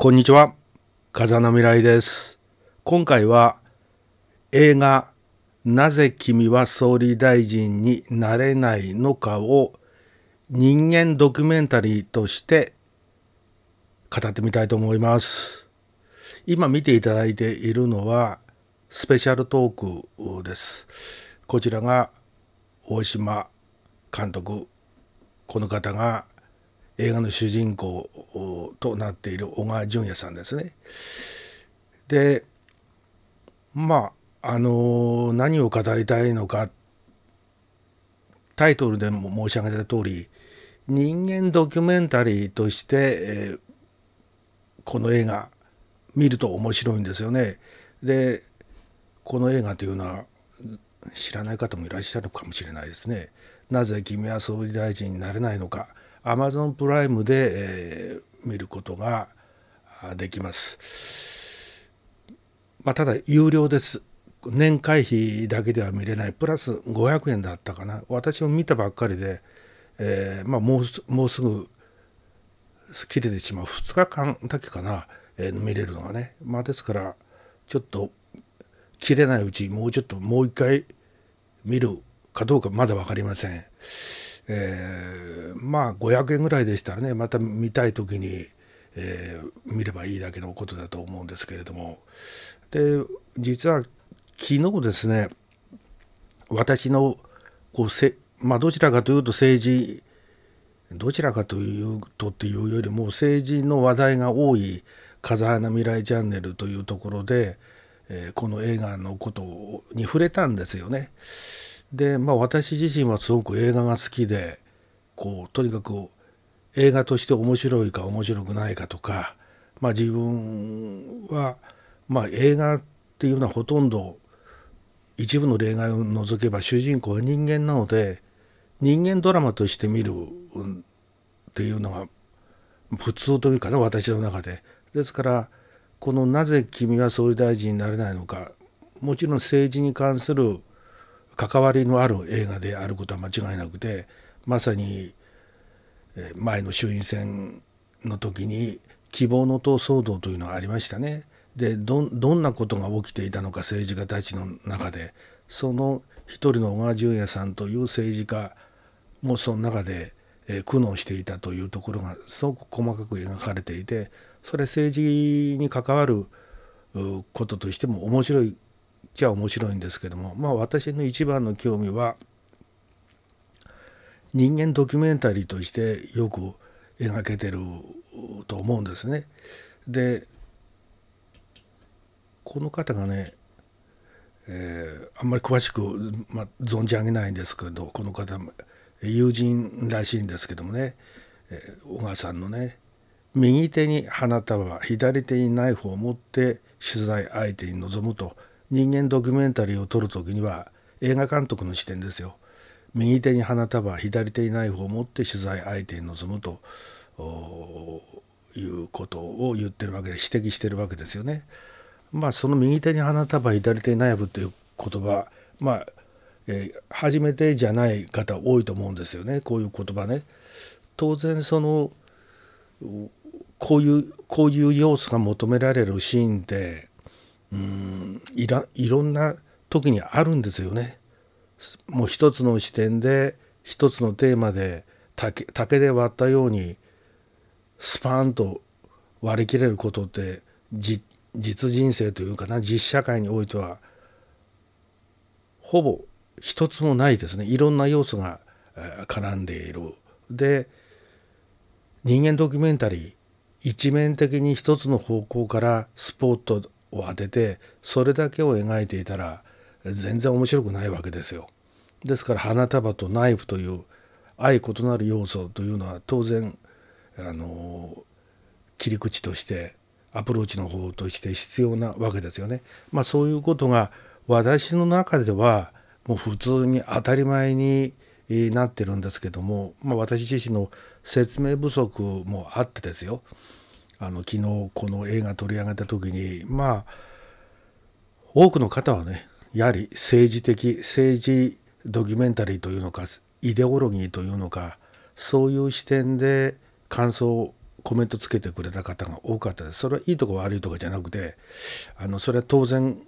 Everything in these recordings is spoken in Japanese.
こんにちは。風の未来です。今回は映画なぜ君は総理大臣になれないのかを人間ドキュメンタリーとして語ってみたいと思います。今見ていただいているのはスペシャルトークです。こちらが大島監督。この方が映画の主人公となっている小川淳也さんですね。でまああの何を語りたいのかタイトルでも申し上げた通り人間ドキュメンタリーとして、えー、この映画見ると面白いんですよね。でこの映画というのは知らない方もいらっしゃるかもしれないですね。なぜ君は総理大臣になれないのかアマゾンプライムで、えー、見ることができます。まあ、ただ有料です。年会費だけでは見れないプラス500円だったかな私も見たばっかりで、えー、まあ、もうもうすぐ切れてしまう2日間だけかな、えー、見れるのがね、まあ、ですからちょっと切れないうちもうちょっともう一回見るかどうかまだ分かりません。えー、まあ500円ぐらいでしたらねまた見たい時に、えー、見ればいいだけのことだと思うんですけれどもで実は昨日ですね私のこうせ、まあ、どちらかというと政治どちらかというとっていうよりも政治の話題が多い「風花未来チャンネル」というところで、えー、この映画のことに触れたんですよね。で、まあ、私自身はすごく映画が好きでこうとにかく映画として面白いか面白くないかとか、まあ、自分は、まあ、映画っていうのはほとんど一部の例外を除けば主人公は人間なので人間ドラマとして見るっていうのが普通というかね私の中で。ですからこのなぜ君は総理大臣になれないのかもちろん政治に関する関わりのある映画であることは間違いなくてまさに前の衆院選の時に希望の党騒動というのがありましたね。でどんなことが起きていたのか政治家たちの中でその一人の小川淳也さんという政治家もその中で、え苦悩していたというところがすごく細かく描かれていてそれ政治に関わることとしても面白いちゃ面白いんですけども、まあ、私の一番の興味は人間ドキュメンタリーとしてよく描けてると思うんですね。でこの方がね、えー、あんまり詳しく、まあ、存じ上げないんですけどこの方友人らしいんですけどもね、えー、小川さんのね右手に花束左手にナイフを持って取材相手に臨むと人間ドキュメンタリーを撮る時には映画監督の視点ですよ右手に花束左手にナイフを持って取材相手に臨むということを言ってるわけで指摘してるわけですよね。まあその右手に花束左手にナイフという言葉まあ、えー、初めてじゃない方多いと思うんですよねこういう言葉ね。当然そのこういうこういう要素が求められるシーンでうんいらいろんな時にあるんですよね。もう一つの視点で一つのテーマで竹竹で割ったようにスパンと割り切れることって実人生というかな実社会においてはほぼ一つもないですねいろんな要素が絡んでいる。で人間ドキュメンタリー一面的に一つの方向からスポットを当ててそれだけを描いていたら全然面白くないわけですよ。ですから花束とナイフという相異なる要素というのは当然あの切り口としてアプローチの方として必要なわけですよね。まあ、そういうことが私の中ではもう普通に当たり前になってるんですけども、まあ、私自身の説明不足もあってですよあの昨日この映画取り上げた時にまあ多くの方はねやはり政治的政治ドキュメンタリーというのかイデオロギーというのかそういう視点で感想コメントつけてくれた方が多かったですそれはいいとか悪いとかじゃなくてあのそれは当然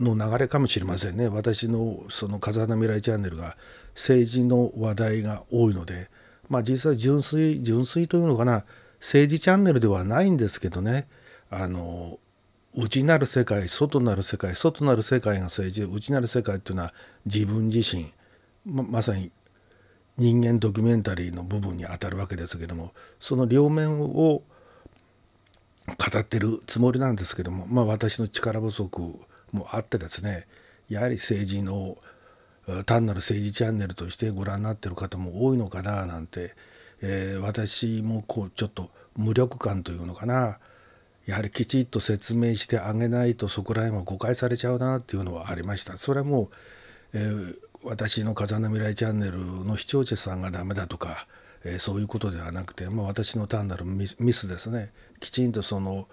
の流れかもしれませんね私のその「風穴未来チャンネル」が政治の話題が多いのでまあ実際純粋純粋というのかな政治チャンネルではないんですけどねあの内なる世界外なる世界外なる世界が政治で内なる世界っていうのは自分自身ままさに人間ドキュメンタリーの部分にあたるわけですけどもその両面を語ってるつもりなんですけども、まあ、私の力不足もあってですねやはり政治の単なる政治チャンネルとしてご覧になってる方も多いのかななんてえー、私もこうちょっと無力感というのかなやはりきちっと説明してあげないとそこら辺は誤解されちゃうなっていうのはありました。それはもう、えー、私の「風の未来チャンネル」の視聴者さんがダメだとか、えー、そういうことではなくて、まあ、私の単なるミスですねきちんとその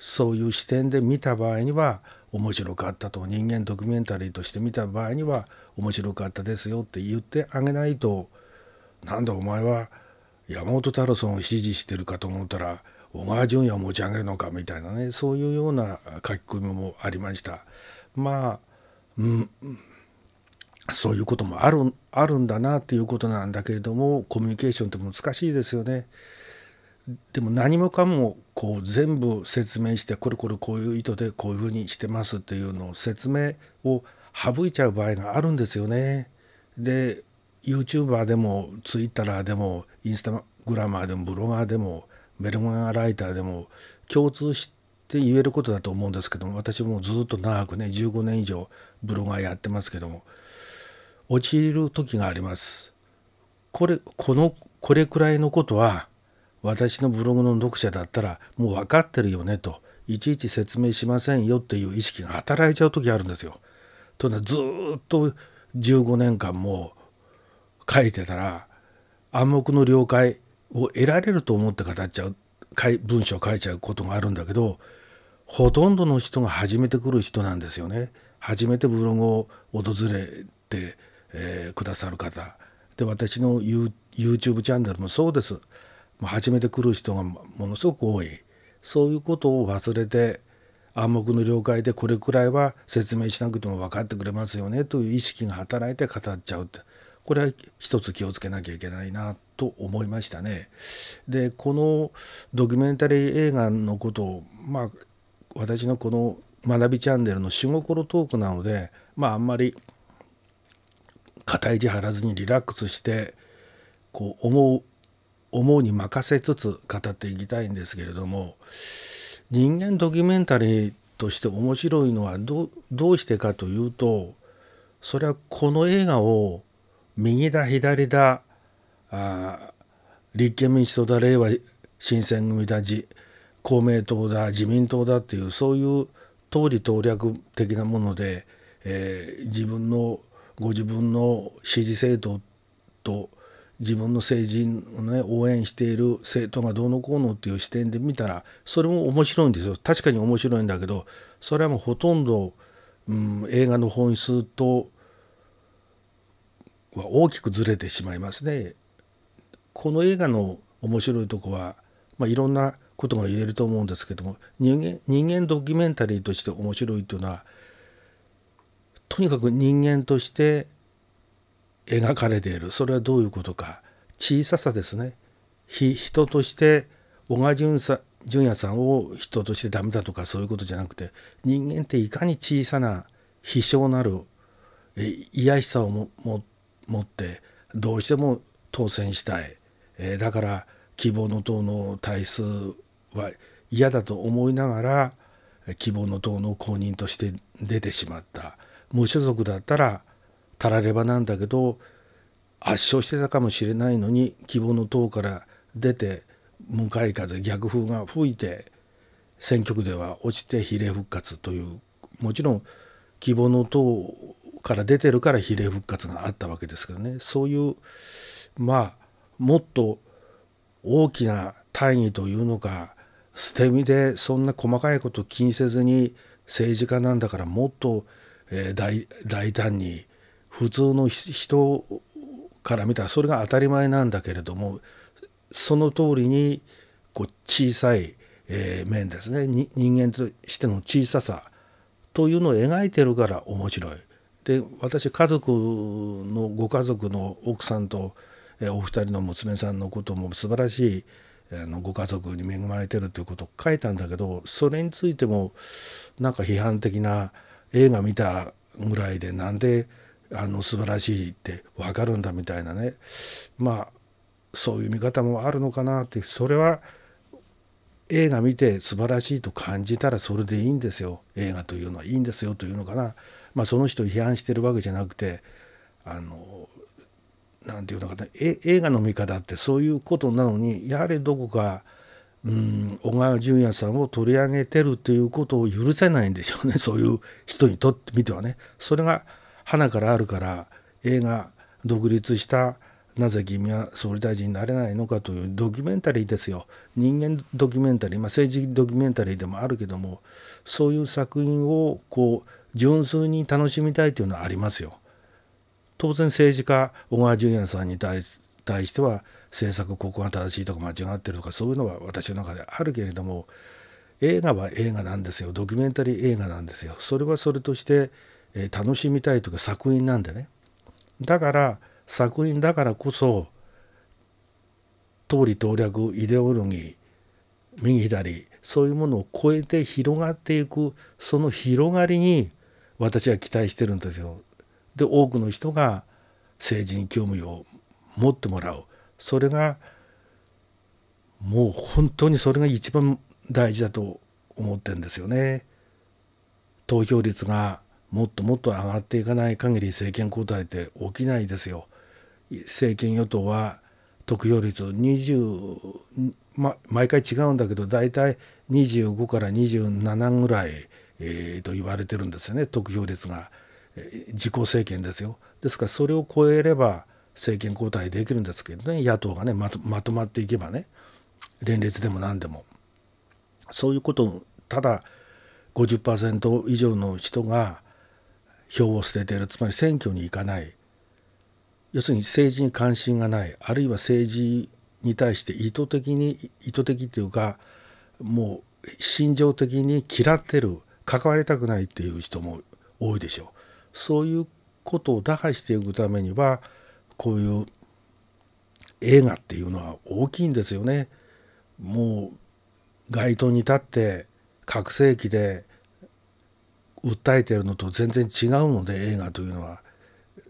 そういう視点で見た場合には面白かったと人間ドキュメンタリーとして見た場合には面白かったですよって言ってあげないとなんだお前は山本太郎さんを支持してるかと思ったら小川淳也を持ち上げるのかみたいなねそういうような書き込みもありましたまあ、うん、そういうこともあるあるんだなっていうことなんだけれどもコミュニケーションって難しいですよね。でも何もかもこう全部説明してこれこれこういう意図でこういうふうにしてますっていうのを説明を省いちゃう場合があるんですよね。で YouTuber でも Twitter でもインスタグラマーでもブロガーでもメルマガライターでも共通して言えることだと思うんですけども私もずっと長くね15年以上ブロガーやってますけどもちる時があります。これこのこれくらいのことは私のブログの読者だったらもう分かってるよねといちいち説明しませんよっていう意識が働いちゃう時あるんですよ。というのはずっと15年間も書いてたら暗黙の了解を得られると思って語っちゃう文章を書いちゃうことがあるんだけどほとんどの人が初めて来る人なんですよね。初めてブログを訪れて、えー、くださる方で私の YouTube チャンネルもそうです。初めて来る人がものすごく多いそういうことを忘れて暗黙の了解でこれくらいは説明しなくても分かってくれますよねという意識が働いて語っちゃうってこれは一つ気をつけなきゃいけないなと思いましたね。でこのドキュメンタリー映画のことをまあ私のこの「学びチャンネル」の「仕心トーク」なのでまああんまり肩地張らずにリラックスしてこう思う思うに任せつつ語っていきたいんですけれども人間ドキュメンタリーとして面白いのはどうしてかというとそれはこの映画を右だ左だあ立憲民主党だれいわ新選組だじ公明党だ自民党だっていうそういう通り党略的なもので、えー、自分のご自分の支持政党と自分の政人をね応援している政党がどうのこうのっていう視点で見たらそれも面白いんですよ確かに面白いんだけどそれはもうほとんど、うん、映画の本質とは大きくずれてしまいますね。この映画の面白いとこは、まあ、いろんなことが言えると思うんですけども人間人間ドキュメンタリーとして面白いというのはとにかく人間として描かれているそれはどういうことか小ささですね人として小川淳さ純也さんを人としてダメだとかそういうことじゃなくて人間っていかに小さな非小なる癒やしさを持っ持ってどうしても当選したい、えー、だから希望の党の体数は嫌だと思いながら希望の党の公認として出てしまった無所属だったらたらればなんだけど圧勝してたかもしれないのに希望の党から出て向かい風逆風が吹いて選挙区では落ちて比例復活というもちろん希望の党から出てるから比例復活があったわけですけどねそういうまあもっと大きな単位というのか捨て身でそんな細かいこと気にせずに政治家なんだからもっと、えー、大胆に普通の人から見たらそれが当たり前なんだけれどもその通りにこう小さい、えー、面ですね人間としての小ささというのを描いてるから面白い。で私家族のご家族の奥さんとお二人の娘さんのことも素晴らしいあのご家族に恵まれてるということを書いたんだけどそれについてもなんか批判的な映画見たぐらいでなんであの素晴らしいって分かるんだみたいなねまあそういう見方もあるのかなってそれは映画見て素晴らしいと感じたらそれでいいんですよ映画というのはいいんですよというのかなまあ、その人を批判してるわけじゃなくてあの何て言うのかな映画の見方ってそういうことなのにやはりどこか、うん、小川淳也さんを取り上げてるということを許せないんでしょうね そういう人にとってみてはね。それが花からあるから映画独立したなぜ君は総理大臣になれないのかというドキュメンタリーですよ人間ドキュメンタリー、まあ、政治ドキュメンタリーでもあるけどもそういう作品をこう純粋に楽しみたいというのはありますよ。当然政治家小川淳也さんに対しては政策ここが正しいとか間違ってるとかそういうのは私の中であるけれども映画は映画なんですよドキュメンタリー映画なんですよそれはそれとして、え楽しみたいというか作品なんでねだから作品だからこそ通り投略イデオロギー右左そういうものを超えて広がっていくその広がりに私は期待してるんですよ。で多くの人が政治に興味を持ってもらうそれがもう本当にそれが一番大事だと思ってるんですよね。投票率がもっともっと上がっていかない限り政権交代って起きないですよ。政権与党は得票率20、ま、毎回違うんだけど大体25から27ぐらいえー、と言われてるんですよね得票率が、えー、自公政権ですよですからそれを超えれば政権交代できるんですけどね野党がねまとまとまっていけばね連立でも何でもそういうことをただ50%以上の人が票を捨てているつまり選挙に行かない要するに政治に関心がないあるいは政治に対して意図的に意図的というかもう心情的に嫌ってる関わりたくないっていう人も多いでしょう。そういうことを打破していくためにはこういう映画っていうのは大きいんですよね。もう街頭に立って拡声器で訴えてるのと全然違うので映画というのは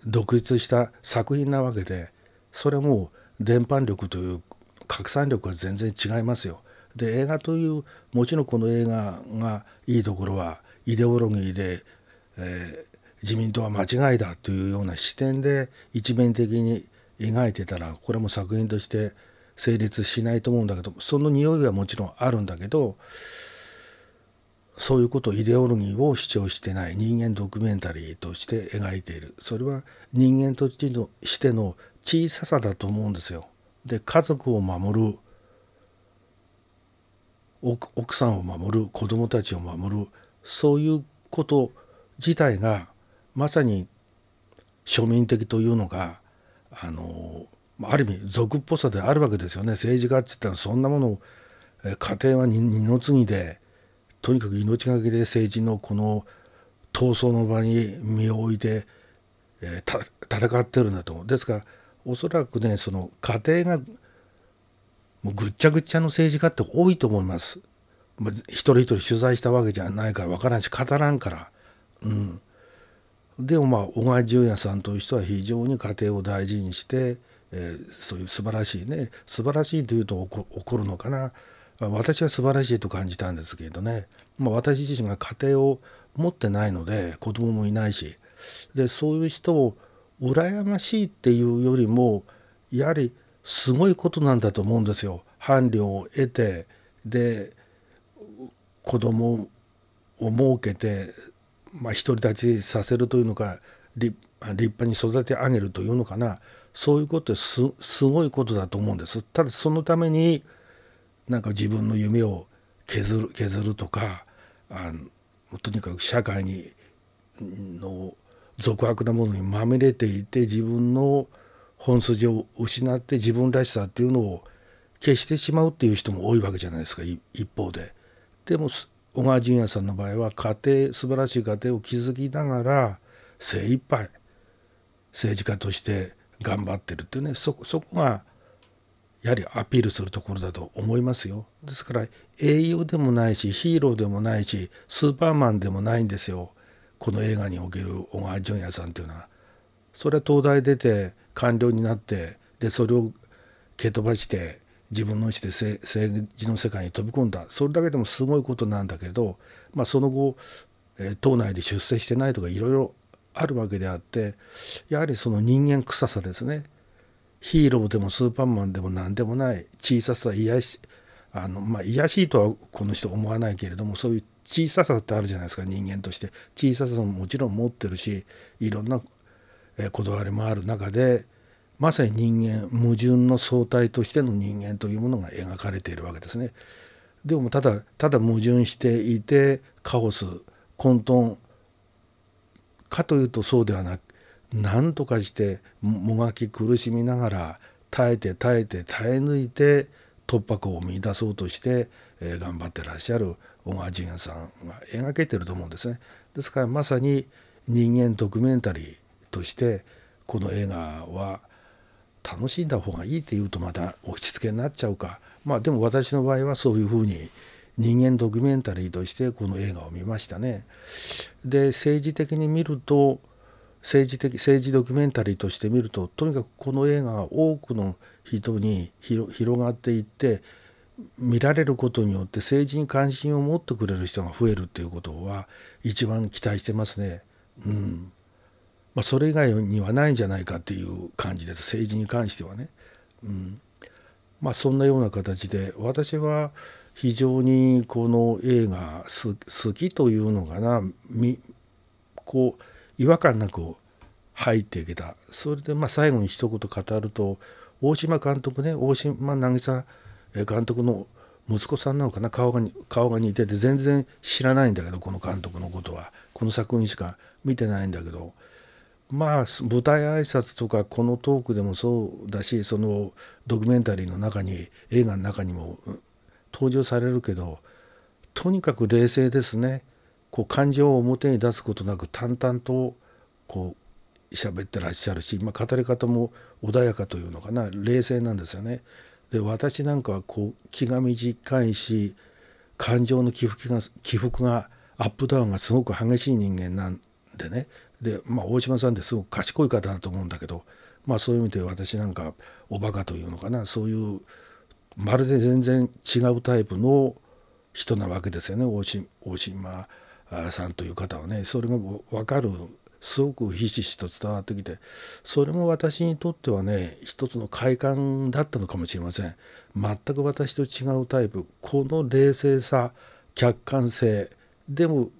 独立した作品なわけでそれも伝播力という拡散力は全然違いますよ。で映画というもちろんこの映画がいいところはイデオロギーで、えー、自民党は間違いだというような視点で一面的に描いてたらこれも作品として成立しないと思うんだけどその匂いはもちろんあるんだけどそういうことイデオロギーを主張してない人間ドキュメンタリーとして描いているそれは人間としての小ささだと思うんですよ。で家族を守る奥さんを守る子供たちを守るそういうこと自体がまさに庶民的というのがあのある意味俗っぽさであるわけですよね政治家って言ったらそんなもの家庭は二の次でとにかく命がけで政治のこの闘争の場に身を置いて、えー、戦ってるんだとですからおそらくねその家庭がもうぐっちゃぐっちゃの政治家って多いと思います。まあ、一人一人取材したわけじゃないから分からんし語らんから。うん、でもまあ小川淳也さんという人は非常に家庭を大事にして、えー、そういう素晴らしいね素晴らしいというと怒るのかな私は素晴らしいと感じたんですけどね、まあ、私自身が家庭を持ってないので子供もいないしでそういう人を羨ましいっていうよりもやはりすごいことなんだと思うんですよ。伴侶を得てで子供を設けて、まあ、独り立ちさせるというのか立派に育て上げるというのかなそういうことってすごいことだと思うんです。ただそのためになんか自分の夢を削る削るとかあのとにかく社会にの俗悪なものにまみれていて自分の本筋を失って自分らしさっていうのを消してしまうっていう人も多いわけじゃないですか一方で。でも小川淳也さんの場合は家庭素晴らしい家庭を築きながら精一杯政治家として頑張ってるっていうねそそこがやはりアピールするところだと思いますよ。ですから英雄でもないしヒーローでもないしスーパーマンでもないんですよこの映画における小川淳也さんっていうのは。それは東大出て官僚になってでそれを蹴飛ばして自分の意思で政治の世界に飛び込んだそれだけでもすごいことなんだけど、まあ、その後え党内で出世してないとかいろいろあるわけであってやはりその人間臭さですねヒーローでもスーパーマンでも何でもない小ささ癒しあのまあ癒しいとはこの人思わないけれどもそういう小ささってあるじゃないですか人間として小ささももちろん持ってるしいろんなこだわりもある中でまさに人間矛盾の総体としての人間というものが描かれているわけですね。でもただただ矛盾していてカオス混沌かというとそうではなく何とかしてもがき苦しみながら耐えて耐えて耐え抜いて突破口を見出そうとして、えー、頑張ってらっしゃる小川淳也さんが描けてると思うんですね。ですからまさに人間ドキュメンタリーとしてこの映画は楽しんだ方がいいって言うとまた落ち着けになっちゃうかまあでも私の場合はそういうふうに人間ドキュメンタリーとしてこの映画を見ましたね。で政治的に見ると政治的政治ドキュメンタリーとして見るととにかくこの映画は多くの人に広がっていって見られることによって政治に関心を持ってくれる人が増えるっていうことは一番期待してますね。うんまあ、それ以外にはないんじゃないかという感じです政治に関してはね。うんまあ、そんなような形で私は非常にこの映画好きというのかなみこう違和感なく入っていけたそれでまあ最後に一言語ると大島監督ね大島渚監督の息子さんなのかな顔が顔が似てて全然知らないんだけどこの監督のことはこの作品しか見てないんだけどまあ舞台挨拶とかこのトークでもそうだしそのドキュメンタリーの中に映画の中にも登場されるけどとにかく冷静ですねこう感情を表に出すことなく淡々とこう喋ってらっしゃるし、まあ、語り方も穏やかというのかな冷静なんですよね。で私なんかはこう気が短いし感情の起伏が起伏がアップダウンがすごく激しい人間なんでねで、まあ、大島さんってすごく賢い方だと思うんだけど、まあ、そういう意味で私なんかおバカというのかなそういうまるで全然違うタイプの人なわけですよね大島さんという方はねそれが分かるすごくひしひしと伝わってきてそれも私にとってはね一つの快感だったのかもしれません全く私と違うタイプこの冷静さ客観性でも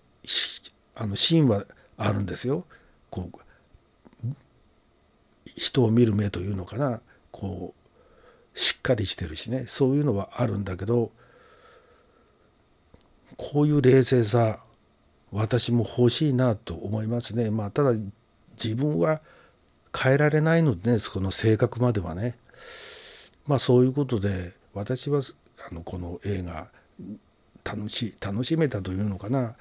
あのシーンはあるんですよ。こう人を見る目というのかなこうしっかりしてるしねそういうのはあるんだけどこういう冷静さ私も欲しいなと思いますね。まあ、ただ自分は変えられないので、ね、その性格まではね。まあそういうことで私はあのこの映画楽し楽しめたというのかな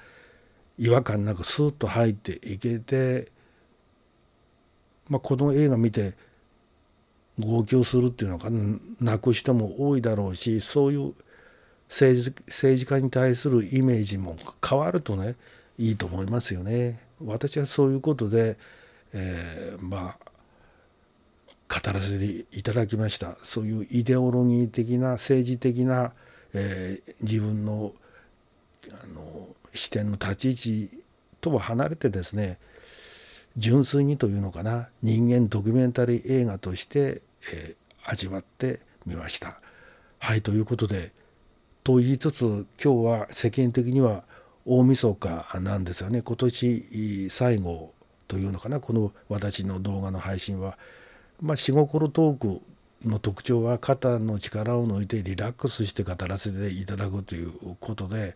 違和感なくスーッと入っていけて、まあ、この映画見て号泣するっていうのか泣く人も多いだろうしそういう政治政治家に対するイメージも変わるとねいいと思いますよね。私はそういうことで、えー、まあ語らせていただきましたそういうイデオロギー的な政治的な、えー、自分のあの視点の立ち位置とは離れてですね純粋にというのかな人間ドキュメンタリー映画として、えー、味わってみました。はいということでと言いつつ今日は世間的には大晦日なんですよね今年最後というのかなこの私の動画の配信は、まあ、仕心トークの特徴は肩の力を抜いてリラックスして語らせていただくということで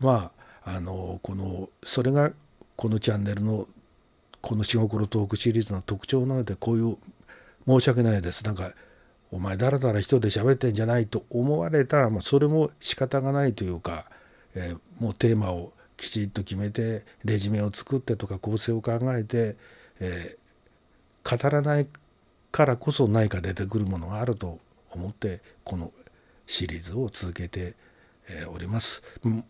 まああのこのそれがこのチャンネルのこの「仕心のトーク」シリーズの特徴なのでこういう申し訳ないですなんかお前だらだら人で喋ってんじゃないと思われたら、まあ、それも仕方がないというか、えー、もうテーマをきちっと決めてレジュメを作ってとか構成を考えて、えー、語らないからこそ何か出てくるものがあると思ってこのシリーズを続けております。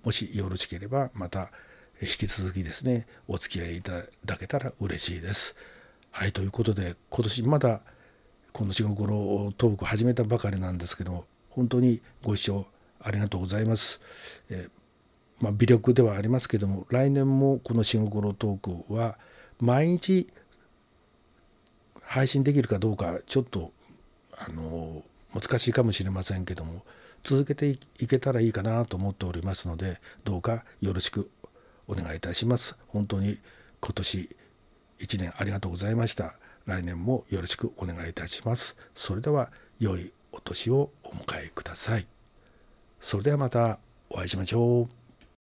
もしよろしければまた引き続きですねお付き合いいただけたら嬉しいです。はいということで今年まだこの仕事頃トーク始めたばかりなんですけども本当にご視聴ありがとうございます。えまあ、微力ではありますけども来年もこの「仕事こトーク」は毎日配信できるかどうかちょっとあの難しいかもしれませんけども続けていけたらいいかなと思っておりますのでどうかよろしくお願いいたします。本当に今年1年ありがとうございました。来年もよろしくお願いいたします。それでは良いお年をお迎えください。それではまたお会いしましょう。